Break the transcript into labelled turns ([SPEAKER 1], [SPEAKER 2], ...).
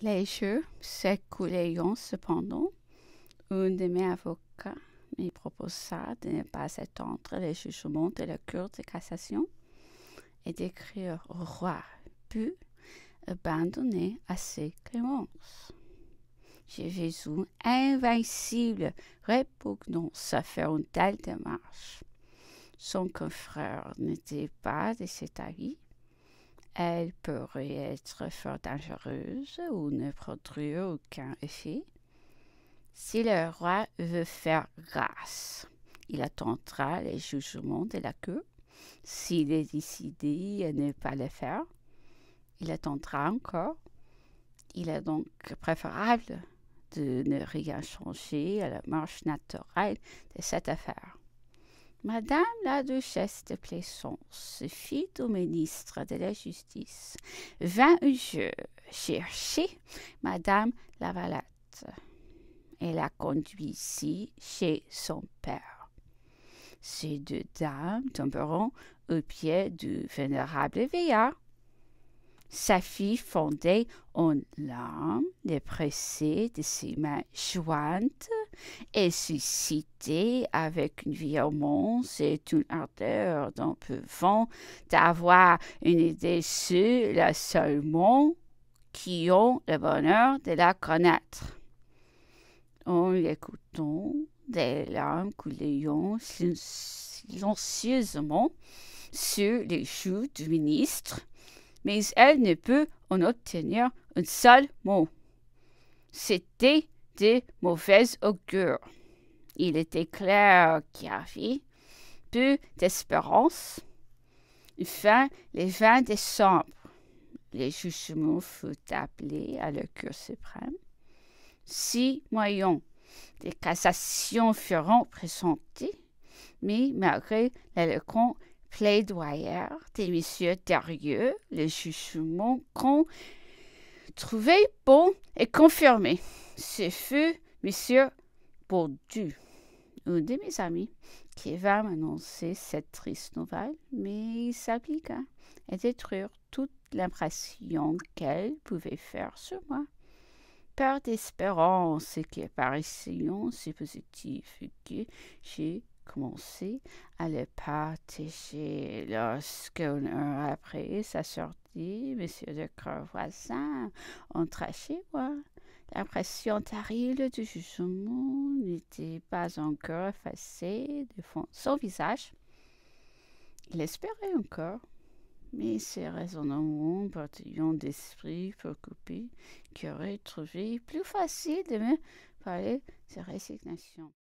[SPEAKER 1] Les jours s'écoulaient cependant. Un de mes avocats me proposa de ne pas attendre les jugements de la Cour de cassation et d'écrire au roi, pu abandonner à ses clémences. J'ai invincible répugnance à faire une telle démarche. Son confrère n'était pas de cet avis elle pourrait être fort dangereuse ou ne produire aucun effet. Si le roi veut faire grâce, il attendra les jugements de la queue. S'il est décidé à ne pas le faire, il attendra encore. Il est donc préférable de ne rien changer à la marche naturelle de cette affaire. Madame la duchesse de Plaisance fit au ministre de la Justice vint un chercher Madame Lavalette et la conduisit chez son père. Ces deux dames tomberont aux pieds du vénérable Veillard. Sa fille fondait en larmes, les pressées de ses mains jointes et susciter avec une violence et une ardeur peu vent d'avoir une idée sur la seulement qui ont le bonheur de la connaître. En l'écoutant, des larmes coulant silencieusement sur les joues du ministre, mais elle ne peut en obtenir un seul mot. C'était de mauvais augure. Il était clair qu'il y avait peu d'espérance. Fin le 20 décembre, les jugements fut appelés à la Cour suprême. Six moyens de cassation furent présentés, mais malgré l'éloquent plaidoyer des messieurs Darieux, le jugement con trouvé bon et confirmé. Ce fut Monsieur Bourdieu, un de mes amis, qui va m'annoncer cette triste nouvelle, mais il s'appliqua à hein, détruire toute l'impression qu'elle pouvait faire sur moi. Peur d'espérance qui apparitions si positif que j'ai commencé à le partager lorsque, heure après sa sortie monsieur de voisin, entre chez moi. l'impression terrible du jugement n'était pas encore effacée de son visage. Il espérait encore, mais ses raisonnements partillant d'esprit préoccupé qui aurait trouvé plus facile de me parler de résignation.